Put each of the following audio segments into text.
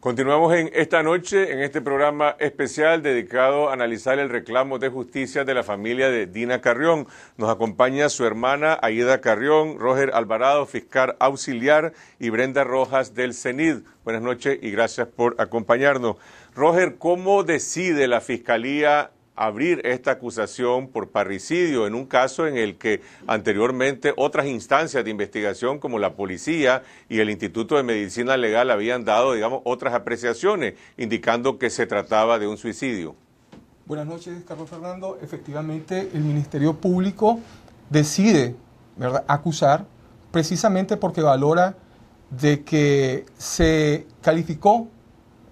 Continuamos en esta noche, en este programa especial dedicado a analizar el reclamo de justicia de la familia de Dina Carrión. Nos acompaña su hermana Aida Carrión, Roger Alvarado, fiscal auxiliar, y Brenda Rojas del CENID. Buenas noches y gracias por acompañarnos. Roger, ¿cómo decide la Fiscalía abrir esta acusación por parricidio en un caso en el que anteriormente otras instancias de investigación como la policía y el Instituto de Medicina Legal habían dado, digamos, otras apreciaciones indicando que se trataba de un suicidio. Buenas noches, Carlos Fernando. Efectivamente, el Ministerio Público decide acusar precisamente porque valora de que se calificó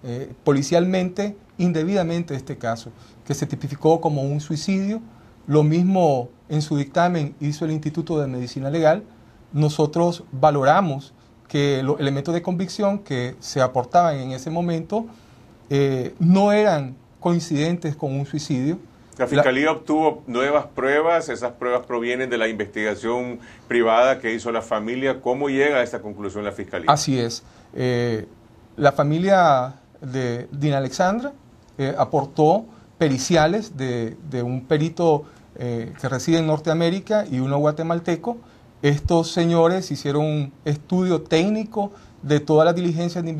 eh, policialmente indebidamente este caso, que se tipificó como un suicidio. Lo mismo en su dictamen hizo el Instituto de Medicina Legal. Nosotros valoramos que los elementos de convicción que se aportaban en ese momento eh, no eran coincidentes con un suicidio. La Fiscalía obtuvo nuevas pruebas, esas pruebas provienen de la investigación privada que hizo la familia. ¿Cómo llega a esta conclusión la Fiscalía? Así es. Eh, la familia de Dina Alexandra, aportó periciales de, un perito eh, que reside en Norteamérica y uno guatemalteco. Estos señores hicieron un estudio técnico de todas las diligencias de,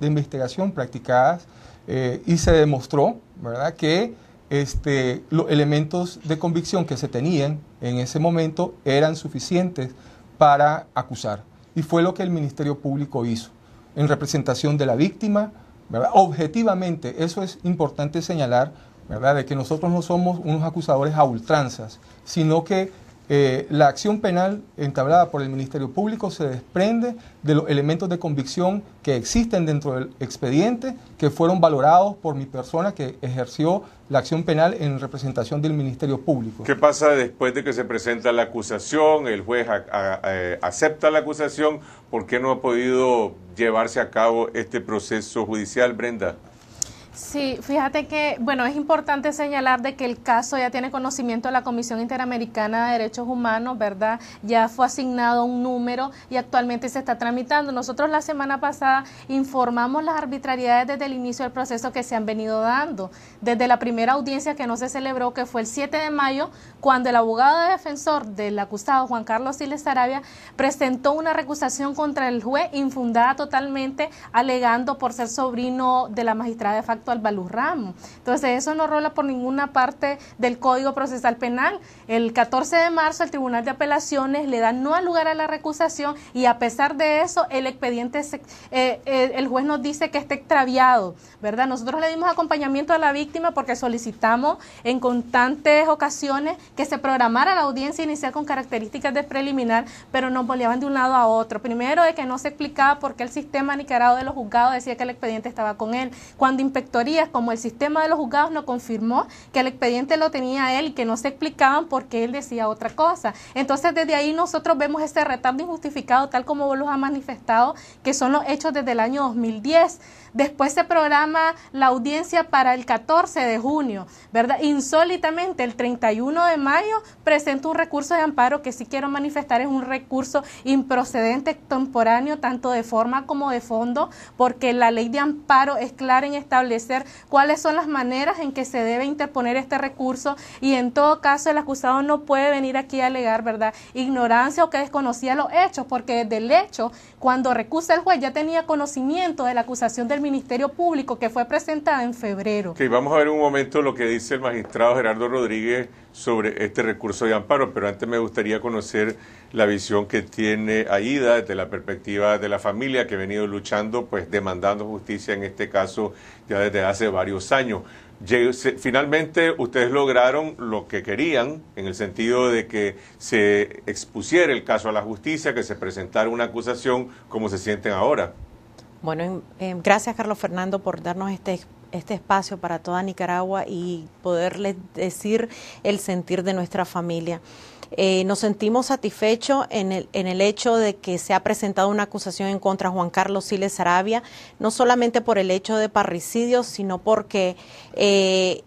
de investigación practicadas eh, y se demostró ¿verdad? que este, los elementos de convicción que se tenían en ese momento eran suficientes para acusar. Y fue lo que el Ministerio Público hizo, en representación de la víctima, Objetivamente, eso es importante señalar, ¿verdad? De que nosotros no somos unos acusadores a ultranzas, sino que eh, la acción penal entablada por el Ministerio Público se desprende de los elementos de convicción que existen dentro del expediente, que fueron valorados por mi persona que ejerció la acción penal en representación del Ministerio Público. ¿Qué pasa después de que se presenta la acusación? El juez acepta la acusación. ¿Por qué no ha podido llevarse a cabo este proceso judicial, Brenda? Sí, fíjate que, bueno, es importante señalar de que el caso ya tiene conocimiento de la Comisión Interamericana de Derechos Humanos, ¿verdad? Ya fue asignado un número y actualmente se está tramitando. Nosotros la semana pasada informamos las arbitrariedades desde el inicio del proceso que se han venido dando. Desde la primera audiencia que no se celebró, que fue el 7 de mayo, cuando el abogado de defensor del acusado Juan Carlos Siles Arabia presentó una recusación contra el juez infundada totalmente, alegando por ser sobrino de la magistrada de facto al al balurramo. Entonces, eso no rola por ninguna parte del Código Procesal Penal. El 14 de marzo, el Tribunal de Apelaciones le da no lugar a la recusación y a pesar de eso, el expediente, eh, eh, el juez nos dice que está extraviado, ¿verdad? Nosotros le dimos acompañamiento a la víctima porque solicitamos en constantes ocasiones que se programara la audiencia inicial con características de preliminar, pero nos boleaban de un lado a otro. Primero, de que no se explicaba por qué el sistema nicarado de los juzgados decía que el expediente estaba con él. Cuando como el sistema de los juzgados no confirmó que el expediente lo tenía él y que no se explicaban por qué él decía otra cosa. Entonces, desde ahí nosotros vemos ese retardo injustificado, tal como vos los ha manifestado, que son los hechos desde el año 2010. Después se programa la audiencia para el 14 de junio, ¿verdad? Insólitamente, el 31 de mayo presenta un recurso de amparo que sí quiero manifestar es un recurso improcedente temporáneo, tanto de forma como de fondo, porque la ley de amparo es clara en establecer cuáles son las maneras en que se debe interponer este recurso y en todo caso el acusado no puede venir aquí a alegar, ¿verdad? Ignorancia o que desconocía los hechos, porque desde el hecho, cuando recusa el juez ya tenía conocimiento de la acusación del Ministerio Público que fue presentada en febrero. vamos a ver un momento lo que dice el magistrado Gerardo Rodríguez sobre este recurso de amparo, pero antes me gustaría conocer la visión que tiene Aida desde la perspectiva de la familia que ha venido luchando, pues demandando justicia en este caso ya desde hace varios años. Finalmente ustedes lograron lo que querían en el sentido de que se expusiera el caso a la justicia, que se presentara una acusación como se sienten ahora. Bueno, gracias Carlos Fernando por darnos este este espacio para toda Nicaragua y poderles decir el sentir de nuestra familia. Eh, nos sentimos satisfechos en el, en el hecho de que se ha presentado una acusación en contra de Juan Carlos Siles Arabia, no solamente por el hecho de parricidio, sino porque eh,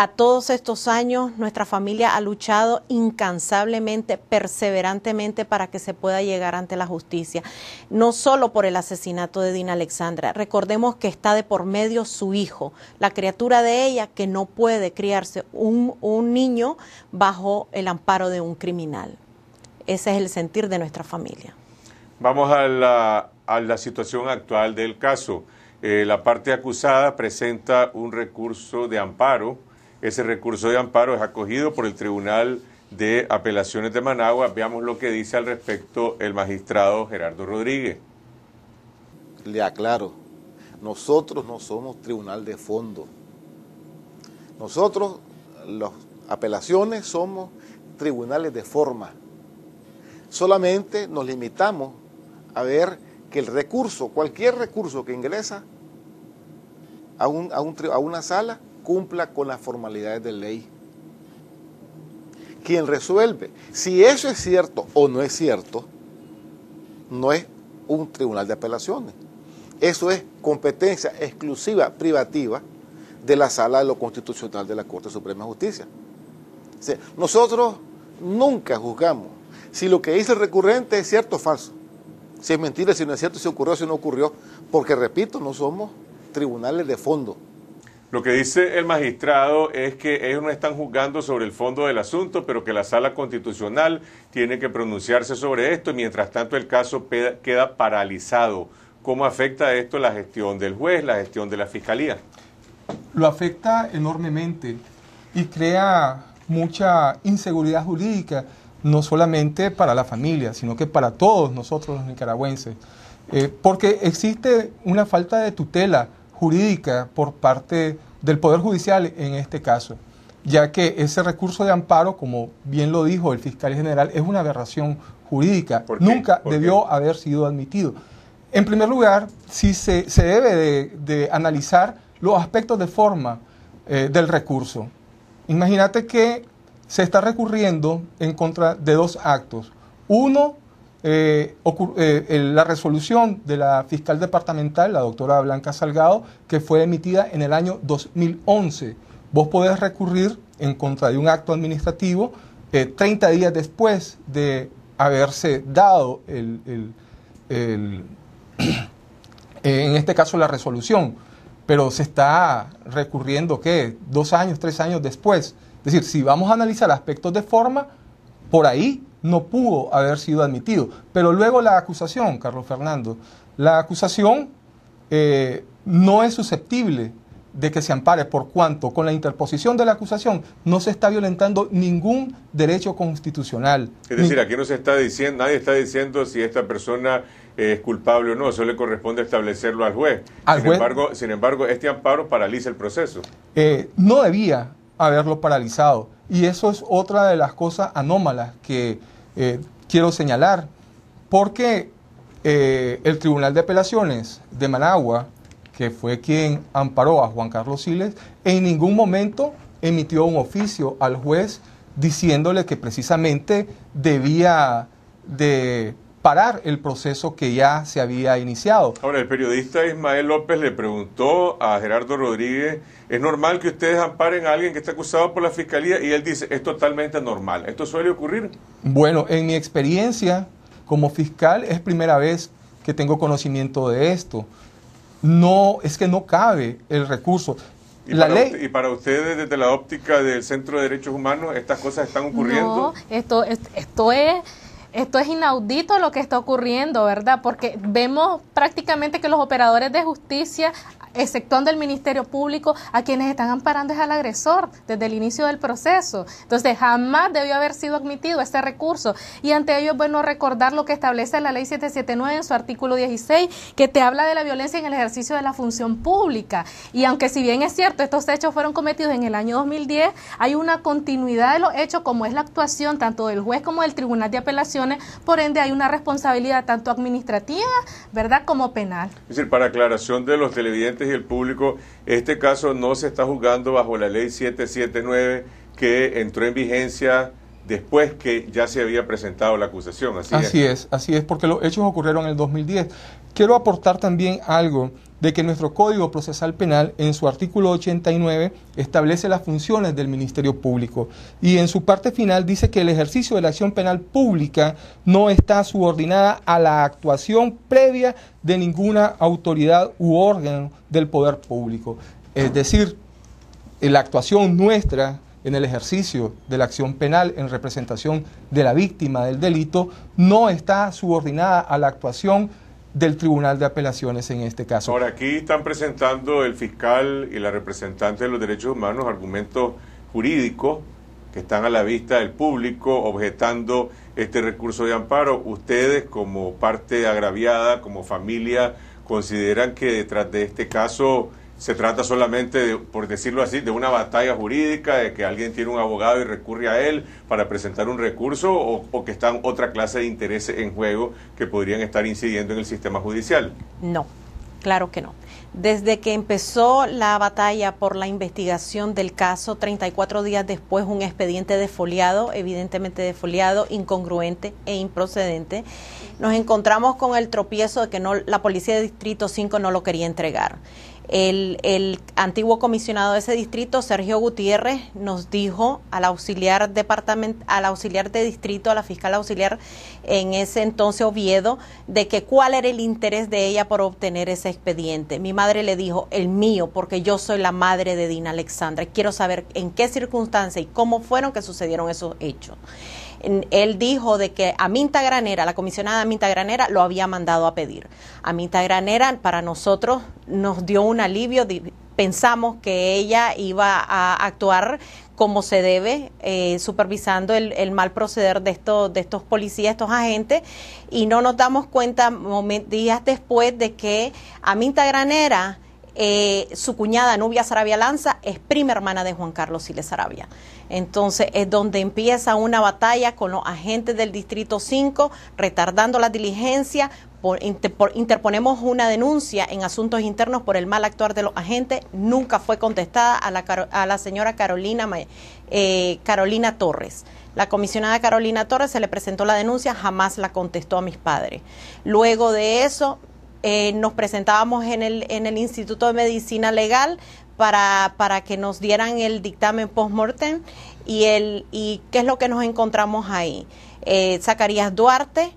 a todos estos años nuestra familia ha luchado incansablemente, perseverantemente para que se pueda llegar ante la justicia, no solo por el asesinato de Dina Alexandra, recordemos que está de por medio su hijo, la criatura de ella que no puede criarse un, niño bajo el amparo de un criminal. Ese es el sentir de nuestra familia. Vamos a la, a la situación actual del caso. Eh, la parte acusada presenta un recurso de amparo ese recurso de amparo es acogido por el Tribunal de Apelaciones de Managua. Veamos lo que dice al respecto el magistrado Gerardo Rodríguez. Le aclaro, nosotros no somos tribunal de fondo. Nosotros, las apelaciones, somos tribunales de forma. Solamente nos limitamos a ver que el recurso, cualquier recurso que ingresa a, a una sala, cumpla con las formalidades de ley. Quien resuelve si eso es cierto o no es cierto, no es un tribunal de apelaciones. Eso es competencia exclusiva, privativa, de la sala de lo constitucional de la Corte Suprema de Justicia. nosotros nunca juzgamos si lo que dice el recurrente es cierto o falso. Si es mentira, si no es cierto, si ocurrió, si no ocurrió. Porque, repito, no somos tribunales de fondo. Lo que dice el magistrado es que ellos no están juzgando sobre el fondo del asunto, pero que la sala constitucional tiene que pronunciarse sobre esto y mientras tanto el caso queda paralizado. ¿Cómo afecta esto la gestión del juez, la gestión de la fiscalía? Lo afecta enormemente y crea mucha inseguridad jurídica, no solamente para la familia, sino que para todos nosotros los nicaragüenses, eh, porque existe una falta de tutela jurídica por parte del Poder Judicial en este caso, ya que ese recurso de amparo, como bien lo dijo el fiscal general, es una aberración jurídica, nunca debió haber sido admitido. En primer lugar, si se, se debe de, analizar los aspectos de forma eh, del recurso. Imagínate que se está recurriendo en contra de dos actos. Uno, eh, eh, la resolución de la fiscal departamental, la doctora Blanca Salgado, que fue emitida en el año 2011. Vos podés recurrir en contra de un acto administrativo 30 eh, días después de haberse dado en este caso la resolución, pero se está recurriendo, ¿qué? Dos años, tres años después. Es decir, si vamos a analizar aspectos de forma, por ahí no pudo haber sido admitido. Pero luego la acusación, Carlos Fernando, la acusación eh, no es susceptible de que se ampare, por cuanto con la interposición de la acusación no se está violentando ningún derecho constitucional. Es decir, aquí no se está diciendo, nadie está diciendo si esta persona eh, es culpable o no, eso le corresponde establecerlo al juez. sin, Embargo, sin embargo, este amparo paraliza el proceso. Eh, no debía haberlo paralizado. Y eso es otra de las cosas anómalas que eh, quiero señalar, porque eh, el Tribunal de Apelaciones de Managua, que fue quien amparó a Juan Carlos Siles, en ningún momento emitió un oficio al juez diciéndole que precisamente debía de parar el proceso que ya se había iniciado. Ahora, el periodista Ismael López le preguntó a Gerardo Rodríguez, ¿es normal que ustedes amparen a alguien que está acusado por la Fiscalía? Y él dice, es totalmente normal. ¿Esto suele ocurrir? Bueno, en mi experiencia como fiscal es primera vez que tengo conocimiento de esto. No, es que no cabe el recurso. ¿Y, la para ley? y para ustedes, desde la óptica del Centro de Derechos Humanos, estas cosas están ocurriendo. No, esto, esto es esto es inaudito lo que está ocurriendo, ¿verdad? Porque vemos prácticamente que los operadores de justicia exceptuando el Ministerio Público, a quienes están amparando es al agresor desde el inicio del proceso. Entonces, jamás debió haber sido admitido este recurso. Y ante ello es bueno recordar lo que establece la Ley 779 en su artículo 16, que te habla de la violencia en el ejercicio de la función pública. Y aunque si bien es cierto, estos hechos fueron cometidos en el año 2010, hay una continuidad de los hechos, como es la actuación tanto del juez como del Tribunal de Apelaciones, por ende hay una responsabilidad tanto administrativa, ¿verdad?, como penal. Es decir, para aclaración de los televidentes y el público, este caso no se está juzgando bajo la ley 779 que entró en vigencia después que ya se había presentado la acusación. Así, así es. así es, porque los hechos ocurrieron en el 2010. Quiero aportar también algo de que nuestro Código Procesal Penal, en su artículo 89, establece las funciones del Ministerio Público y en su parte final dice que el ejercicio de la acción penal pública no está subordinada a la actuación previa de ninguna autoridad u órgano del poder público. Es decir, eh, la actuación nuestra en el ejercicio de la acción penal en representación de la víctima del delito no está subordinada a la actuación del Tribunal de Apelaciones en este caso. Ahora, aquí están presentando el fiscal y la representante de los derechos humanos argumentos jurídicos que están a la vista del público objetando este recurso de amparo. Ustedes, como parte agraviada, como familia, consideran que detrás de este caso se trata solamente, por decirlo así, de una batalla jurídica, de que alguien tiene un abogado y recurre a él para presentar un recurso o, que están otra clase de intereses en juego que podrían estar incidiendo en el sistema judicial. No, claro que no. Desde que empezó la batalla por la investigación del caso, 34 días después, un expediente defoliado, evidentemente defoliado, incongruente e improcedente, nos encontramos con el tropiezo de que no, la Policía de Distrito 5 no lo quería entregar. El, antiguo comisionado de ese distrito, Sergio Gutiérrez, nos dijo al auxiliar, al auxiliar de distrito, a la fiscal auxiliar en ese entonces Oviedo, de que cuál era el interés de ella por obtener ese expediente. Mi madre le dijo, el mío, porque yo soy la madre de Dina Alexandra. Quiero saber en qué circunstancia y cómo fueron que sucedieron esos hechos él dijo de que Aminta Granera, la comisionada Aminta Granera, lo había mandado a pedir. Aminta Granera para nosotros nos dio un alivio, pensamos que ella iba a actuar como se debe, eh, supervisando el, mal proceder de estos, de estos policías, estos agentes, y no nos damos cuenta días después de que Aminta Granera eh, su cuñada Nubia Sarabia Lanza es prima hermana de Juan Carlos Siles Sarabia. Entonces es donde empieza una batalla con los agentes del Distrito 5, retardando la diligencia. Por, interponemos una denuncia en asuntos internos por el mal actuar de los agentes. Nunca fue contestada a la, señora Carolina, eh, Carolina Torres. La comisionada Carolina Torres se le presentó la denuncia, jamás la contestó a mis padres. Luego de eso, eh, nos presentábamos en el, en el Instituto de Medicina Legal para, para que nos dieran el dictamen post-mortem y, el, y qué es lo que nos encontramos ahí. Eh, Zacarías Duarte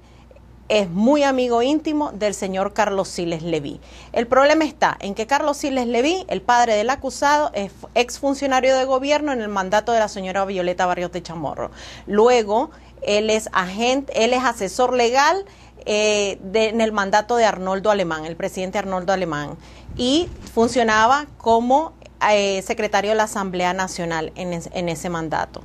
es muy amigo íntimo del señor Carlos Siles Leví. El problema está en que Carlos Siles Leví, el padre del acusado, es exfuncionario de gobierno en el mandato de la señora Violeta Barrios de Chamorro. Luego, él es agente, él es asesor legal eh, en el mandato de Arnoldo Alemán, el presidente Arnoldo Alemán, y funcionaba como eh, secretario de la Asamblea Nacional en ese mandato.